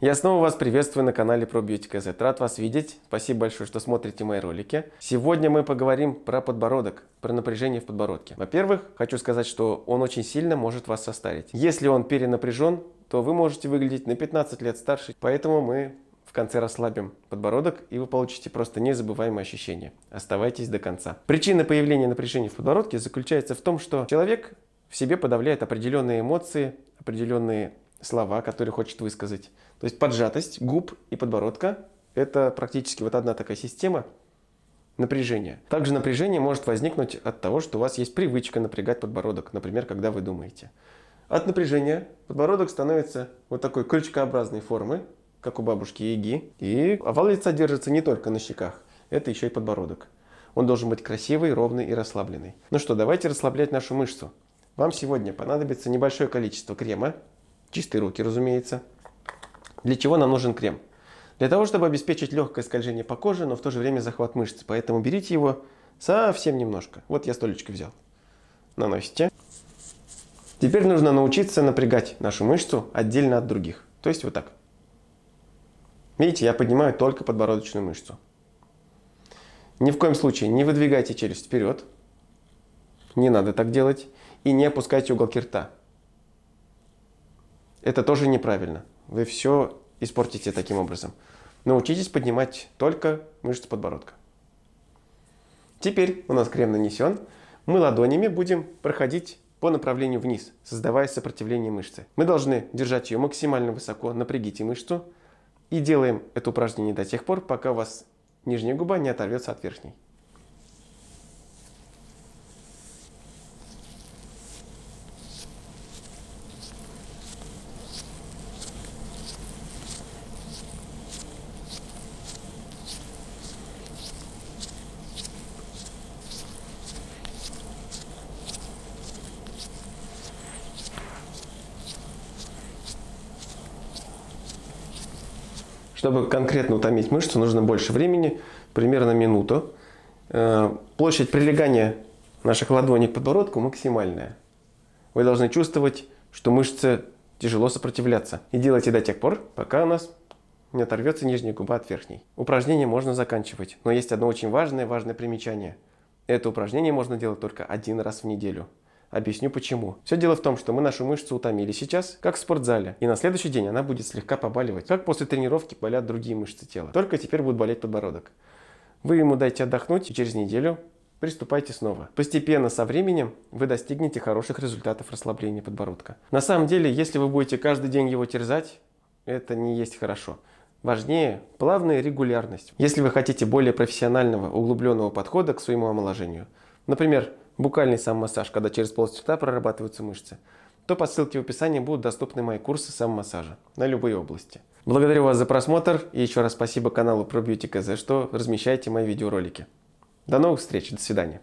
Я снова вас приветствую на канале ProBeauty.kz. Рад вас видеть. Спасибо большое, что смотрите мои ролики. Сегодня мы поговорим про подбородок, про напряжение в подбородке. Во-первых, хочу сказать, что он очень сильно может вас состарить. Если он перенапряжен, то вы можете выглядеть на 15 лет старше. Поэтому мы в конце расслабим подбородок, и вы получите просто незабываемое ощущение. Оставайтесь до конца. Причина появления напряжения в подбородке заключается в том, что человек в себе подавляет определенные эмоции, определенные слова, которые хочет высказать. То есть поджатость губ и подбородка – это практически вот одна такая система напряжения. Также напряжение может возникнуть от того, что у вас есть привычка напрягать подбородок, например, когда вы думаете. От напряжения подбородок становится вот такой крючкообразной формы, как у бабушки Иги, и овал лица держится не только на щеках, это еще и подбородок. Он должен быть красивый, ровный и расслабленный. Ну что, давайте расслаблять нашу мышцу. Вам сегодня понадобится небольшое количество крема, Чистые руки, разумеется. Для чего нам нужен крем? Для того, чтобы обеспечить легкое скольжение по коже, но в то же время захват мышцы. Поэтому берите его совсем немножко. Вот я столечко взял. Наносите. Теперь нужно научиться напрягать нашу мышцу отдельно от других. То есть вот так. Видите, я поднимаю только подбородочную мышцу. Ни в коем случае не выдвигайте челюсть вперед. Не надо так делать. И не опускайте уголки рта. Это тоже неправильно. Вы все испортите таким образом. Научитесь поднимать только мышцы подбородка. Теперь у нас крем нанесен. Мы ладонями будем проходить по направлению вниз, создавая сопротивление мышцы. Мы должны держать ее максимально высоко, напрягите мышцу. И делаем это упражнение до тех пор, пока у вас нижняя губа не оторвется от верхней. Чтобы конкретно утомить мышцу, нужно больше времени, примерно минуту. Э, площадь прилегания наших ладоней к подбородку максимальная. Вы должны чувствовать, что мышцы тяжело сопротивляться. И делайте до тех пор, пока у нас не оторвется нижняя губа от верхней. Упражнение можно заканчивать, но есть одно очень важное, важное примечание. Это упражнение можно делать только один раз в неделю. Объясню почему. Все дело в том, что мы нашу мышцу утомили сейчас, как в спортзале, и на следующий день она будет слегка побаливать, как после тренировки болят другие мышцы тела. Только теперь будет болеть подбородок. Вы ему дайте отдохнуть, и через неделю приступайте снова. Постепенно со временем вы достигнете хороших результатов расслабления подбородка. На самом деле, если вы будете каждый день его терзать, это не есть хорошо. Важнее плавная регулярность. Если вы хотите более профессионального, углубленного подхода к своему омоложению, например, букальный сам массаж, когда через полчаса прорабатываются мышцы, то по ссылке в описании будут доступны мои курсы сам массажа на любые области. Благодарю вас за просмотр и еще раз спасибо каналу ProBeauty.kz, что размещаете мои видеоролики. До новых встреч, до свидания.